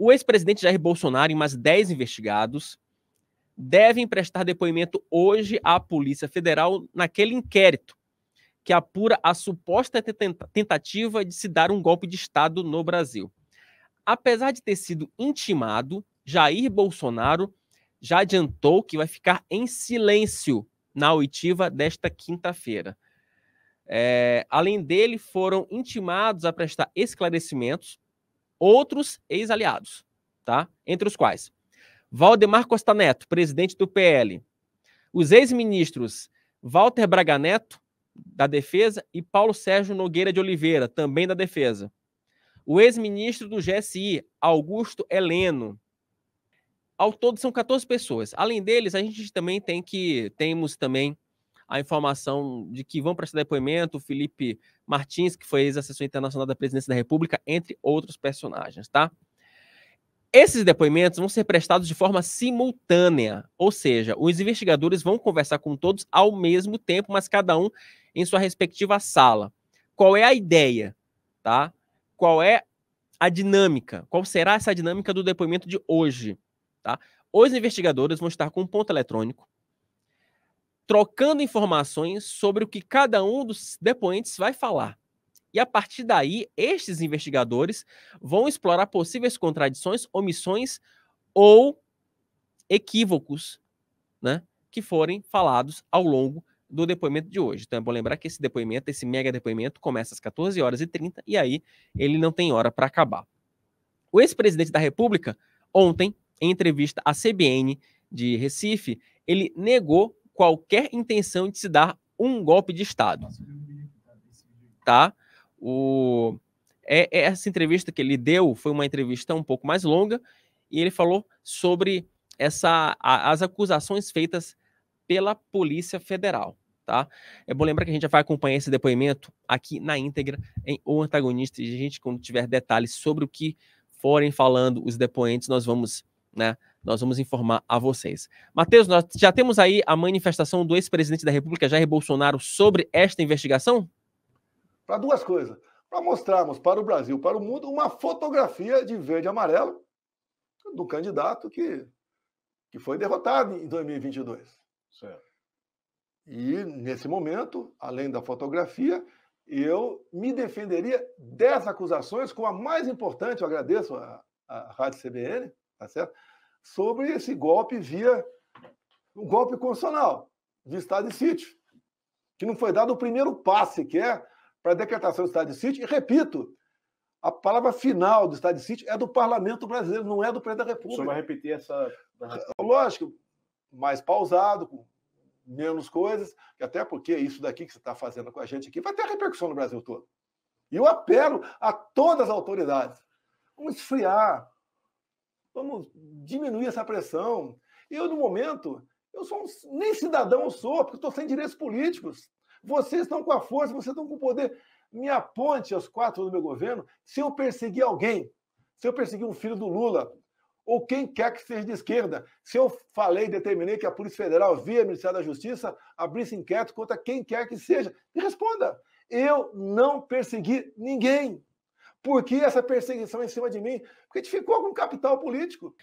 O ex-presidente Jair Bolsonaro e mais 10 investigados devem prestar depoimento hoje à Polícia Federal naquele inquérito que apura a suposta tentativa de se dar um golpe de Estado no Brasil. Apesar de ter sido intimado, Jair Bolsonaro já adiantou que vai ficar em silêncio na oitiva desta quinta-feira. É, além dele, foram intimados a prestar esclarecimentos outros ex-aliados, tá? Entre os quais Valdemar Costa Neto, presidente do PL, os ex-ministros Walter Braga Neto, da Defesa, e Paulo Sérgio Nogueira de Oliveira, também da Defesa. O ex-ministro do GSI, Augusto Heleno. Ao todo são 14 pessoas. Além deles, a gente também tem que temos também a informação de que vão prestar depoimento o Felipe Martins, que foi ex-assessor internacional da presidência da República, entre outros personagens, tá? Esses depoimentos vão ser prestados de forma simultânea, ou seja, os investigadores vão conversar com todos ao mesmo tempo, mas cada um em sua respectiva sala. Qual é a ideia, tá? Qual é a dinâmica? Qual será essa dinâmica do depoimento de hoje, tá? Os investigadores vão estar com um ponto eletrônico, trocando informações sobre o que cada um dos depoentes vai falar. E a partir daí, estes investigadores vão explorar possíveis contradições, omissões ou equívocos, né, que forem falados ao longo do depoimento de hoje. Então é bom lembrar que esse depoimento, esse mega depoimento, começa às 14 horas e 30 e aí ele não tem hora para acabar. O ex-presidente da República, ontem, em entrevista à CBN de Recife, ele negou qualquer intenção de se dar um golpe de Estado. Tá? O... É, é, essa entrevista que ele deu foi uma entrevista um pouco mais longa e ele falou sobre essa, a, as acusações feitas pela Polícia Federal. Tá? É bom lembrar que a gente já vai acompanhar esse depoimento aqui na íntegra em O Antagonista e a gente, quando tiver detalhes sobre o que forem falando os depoentes, nós vamos né, nós vamos informar a vocês. Matheus, nós já temos aí a manifestação do ex-presidente da República, Jair Bolsonaro, sobre esta investigação? Para duas coisas. Para mostrarmos para o Brasil, para o mundo, uma fotografia de verde e amarelo do candidato que, que foi derrotado em 2022. Certo. E, nesse momento, além da fotografia, eu me defenderia dessas acusações com a mais importante, eu agradeço a, a Rádio CBN, tá certo? sobre esse golpe via um golpe constitucional de estado de sítio, que não foi dado o primeiro passe, que é para a decretação do estado de sítio. E repito, a palavra final do estado de sítio é do parlamento brasileiro, não é do presidente da República. Você vai repetir essa. É, lógico, mais pausado, com menos coisas, até porque é isso daqui que você está fazendo com a gente aqui vai ter repercussão no Brasil todo. E eu apelo a todas as autoridades. Vamos esfriar, vamos diminuir essa pressão. Eu, no momento, eu sou um, nem cidadão eu sou, porque estou sem direitos políticos. Vocês estão com a força, vocês estão com o poder. Me aponte aos quatro do meu governo se eu perseguir alguém, se eu perseguir um filho do Lula, ou quem quer que seja de esquerda. Se eu falei, e determinei que a Polícia Federal, via Ministério da Justiça, abrisse inquérito contra quem quer que seja, me responda. Eu não persegui ninguém. Por que essa perseguição em cima de mim? Porque a gente ficou com capital político.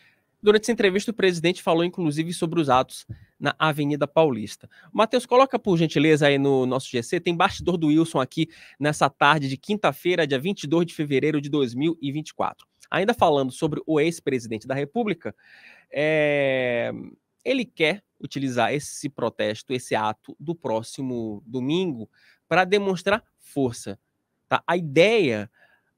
Durante essa entrevista, o presidente falou inclusive sobre os atos na Avenida Paulista. Matheus, coloca por gentileza aí no nosso GC, tem bastidor do Wilson aqui nessa tarde de quinta-feira, dia 22 de fevereiro de 2024. Ainda falando sobre o ex-presidente da República, é... ele quer utilizar esse protesto, esse ato do próximo domingo, para demonstrar força. Tá? A ideia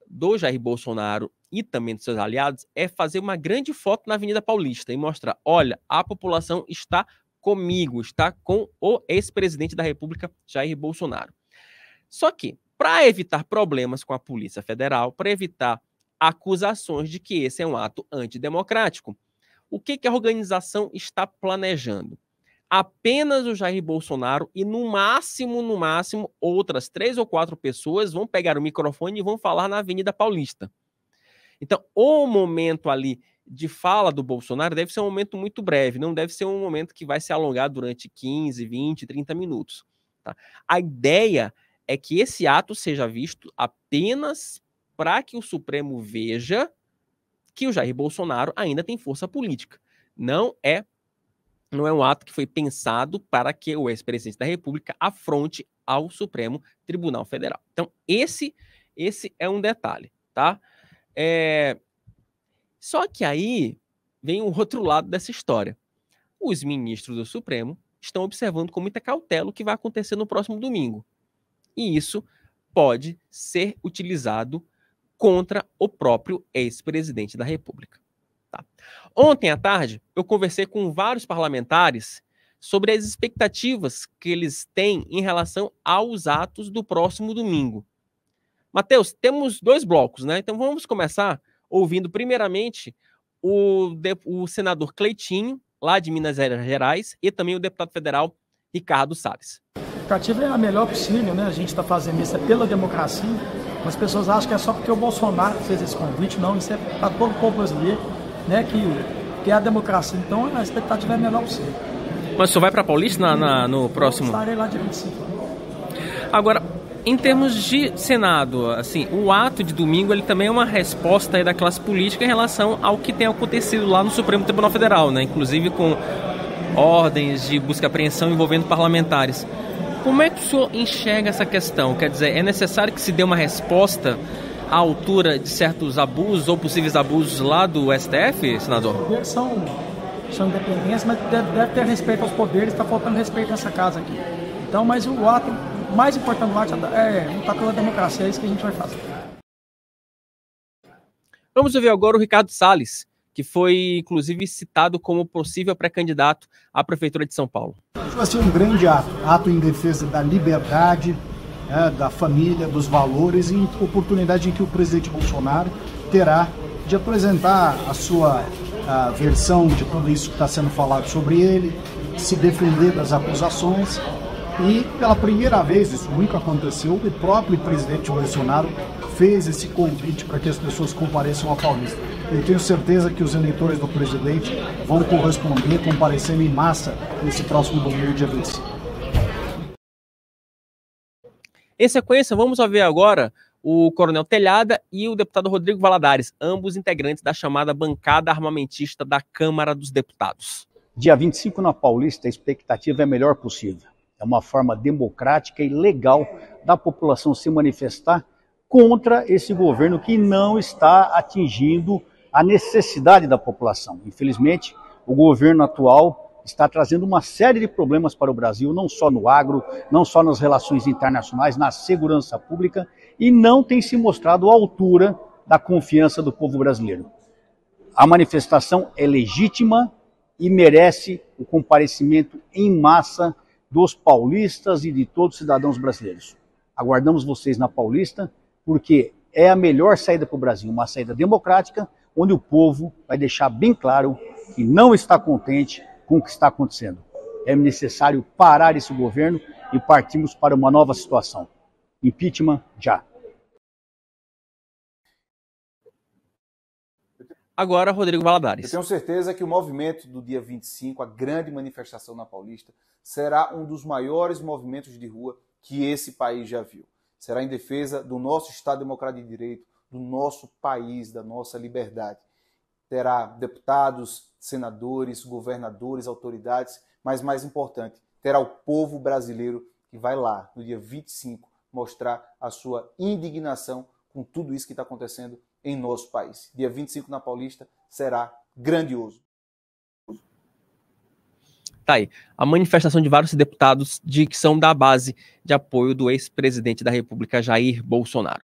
do Jair Bolsonaro e também dos seus aliados é fazer uma grande foto na Avenida Paulista e mostrar: olha, a população está comigo, está com o ex-presidente da República, Jair Bolsonaro. Só que, para evitar problemas com a Polícia Federal, para evitar acusações de que esse é um ato antidemocrático, o que, que a organização está planejando? apenas o Jair Bolsonaro e no máximo, no máximo, outras três ou quatro pessoas vão pegar o microfone e vão falar na Avenida Paulista. Então, o momento ali de fala do Bolsonaro deve ser um momento muito breve, não deve ser um momento que vai se alongar durante 15, 20, 30 minutos. Tá? A ideia é que esse ato seja visto apenas para que o Supremo veja que o Jair Bolsonaro ainda tem força política. Não é não é um ato que foi pensado para que o ex-presidente da República afronte ao Supremo Tribunal Federal. Então, esse esse é um detalhe, tá? É... Só que aí vem o outro lado dessa história. Os ministros do Supremo estão observando com muita cautela o que vai acontecer no próximo domingo. E isso pode ser utilizado contra o próprio ex-presidente da República. Ontem à tarde, eu conversei com vários parlamentares sobre as expectativas que eles têm em relação aos atos do próximo domingo. Matheus, temos dois blocos, né? Então vamos começar ouvindo primeiramente o, o senador Cleitinho, lá de Minas Gerais, e também o deputado federal Ricardo Salles. A expectativa é a melhor possível, né? A gente está fazendo isso é pela democracia. As pessoas acham que é só porque o Bolsonaro fez esse convite, não, isso é para todo o povo brasileiro né, que, que é a democracia. Então a expectativa é melhor possível. Mas o senhor vai para Paulista na, na, no próximo? Eu estarei lá de 25. Agora, em termos de Senado, assim, o ato de domingo ele também é uma resposta da classe política em relação ao que tem acontecido lá no Supremo Tribunal Federal, né? inclusive com ordens de busca e apreensão envolvendo parlamentares. Como é que o senhor enxerga essa questão? Quer dizer, é necessário que se dê uma resposta à altura de certos abusos ou possíveis abusos lá do STF, senador? São, são independentes, mas deve, deve ter respeito aos poderes, está faltando respeito nessa casa aqui. Então, mas o ato mais importante do ato é, é lutar pela democracia, é isso que a gente vai fazer. Vamos ouvir agora o Ricardo Salles, que foi inclusive citado como possível pré-candidato à Prefeitura de São Paulo. Acho que vai ser um grande ato, ato em defesa da liberdade, né, da família, dos valores e oportunidade em que o presidente Bolsonaro terá de apresentar a sua a versão de tudo isso que está sendo falado sobre ele, se defender das acusações e pela primeira vez, isso nunca aconteceu, o próprio presidente Bolsonaro fez esse convite para que as pessoas compareçam a Paulista. Eu tenho certeza que os eleitores do presidente vão corresponder comparecendo em massa nesse próximo domingo, dia 25. Em sequência, vamos ver agora o Coronel Telhada e o deputado Rodrigo Valadares, ambos integrantes da chamada bancada armamentista da Câmara dos Deputados. Dia 25 na Paulista, a expectativa é a melhor possível. É uma forma democrática e legal da população se manifestar contra esse governo que não está atingindo a necessidade da população. Infelizmente, o governo atual está trazendo uma série de problemas para o Brasil, não só no agro, não só nas relações internacionais, na segurança pública, e não tem se mostrado à altura da confiança do povo brasileiro. A manifestação é legítima e merece o comparecimento em massa dos paulistas e de todos os cidadãos brasileiros. Aguardamos vocês na Paulista, porque é a melhor saída para o Brasil, uma saída democrática, onde o povo vai deixar bem claro que não está contente com o que está acontecendo. É necessário parar esse governo e partirmos para uma nova situação. Impeachment já. Agora, Rodrigo Valadares. Eu tenho certeza que o movimento do dia 25, a grande manifestação na Paulista, será um dos maiores movimentos de rua que esse país já viu. Será em defesa do nosso Estado Democrático de Direito, do nosso país, da nossa liberdade terá deputados, senadores, governadores, autoridades, mas mais importante, terá o povo brasileiro que vai lá no dia 25 mostrar a sua indignação com tudo isso que está acontecendo em nosso país. Dia 25 na Paulista será grandioso. Tá aí. A manifestação de vários deputados de que são da base de apoio do ex-presidente da República, Jair Bolsonaro.